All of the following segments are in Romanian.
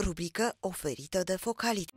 rubrică oferită de Focalit.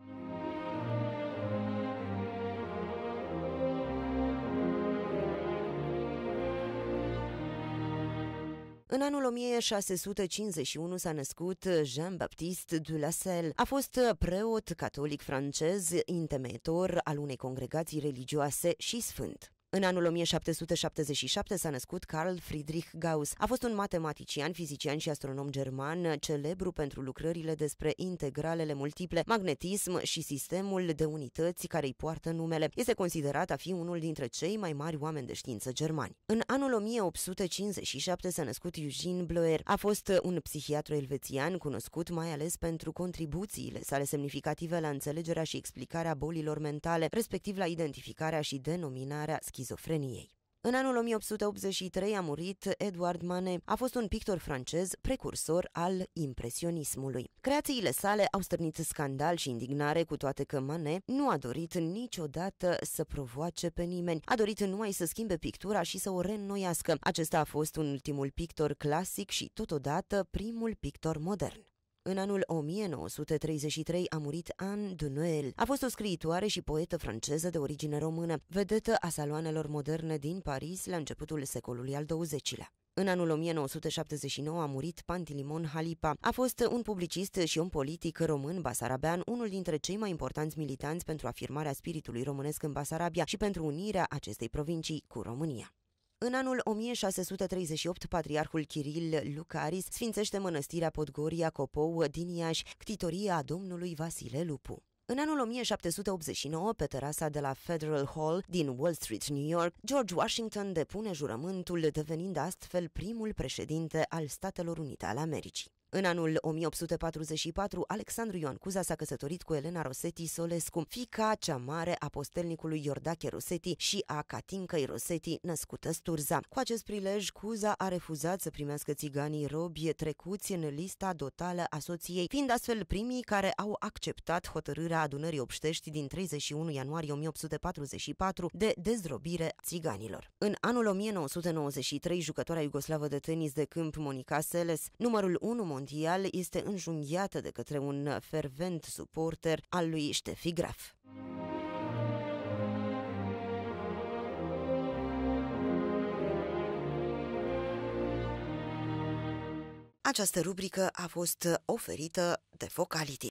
În anul 1651 s-a născut Jean-Baptiste de la Selle. A fost preot catolic francez, intemeitor al unei congregații religioase și sfânt. În anul 1777 s-a născut Carl Friedrich Gauss. A fost un matematician, fizician și astronom german, celebru pentru lucrările despre integralele multiple, magnetism și sistemul de unități care îi poartă numele. Este considerat a fi unul dintre cei mai mari oameni de știință germani. În anul 1857 s-a născut Eugene Bloer. A fost un psihiatru elvețian cunoscut mai ales pentru contribuțiile sale semnificative la înțelegerea și explicarea bolilor mentale, respectiv la identificarea și denominarea schizofrenie schizofreniei. În anul 1883 a murit Edouard Manet. A fost un pictor francez precursor al impresionismului. Creațiile sale au stârnit scandal și indignare, cu toate că Manet nu a dorit niciodată să provoace pe nimeni. A dorit numai să schimbe pictura și să o reînnoiască. Acesta a fost un ultimul pictor clasic și totodată primul pictor modern. În anul 1933 a murit Anne Dunoel. A fost o scriitoare și poetă franceză de origine română, vedetă a saloanelor moderne din Paris la începutul secolului al XX-lea. În anul 1979 a murit Pantilimon Halipa. A fost un publicist și un politic român basarabean, unul dintre cei mai importanți militanți pentru afirmarea spiritului românesc în Basarabia și pentru unirea acestei provincii cu România. În anul 1638, patriarhul Chiril Lucaris sfințește mănăstirea Podgoria Copou din Iași, ctitoria domnului Vasile Lupu. În anul 1789, pe terasa de la Federal Hall din Wall Street, New York, George Washington depune jurământul, devenind astfel primul președinte al Statelor Unite ale Americii. În anul 1844, Alexandru Ioan Cuza s-a căsătorit cu Elena Rosetti Solescu, fica cea mare a postelnicului Iordache Rosetti și a Catincăi Rosetti, născută Sturza. Cu acest prilej, Cuza a refuzat să primească țiganii robi trecuți în lista totală a soției, fiind astfel primii care au acceptat hotărârea adunării obștești din 31 ianuarie 1844 de dezrobire țiganilor. În anul 1993, jucătoarea iugoslavă de tenis de câmp Monica Seles, numărul 1 mondial mondial este înjunghiată de către un fervent suporter al lui Ștefi Graf. Această rubrică a fost oferită de Vocality.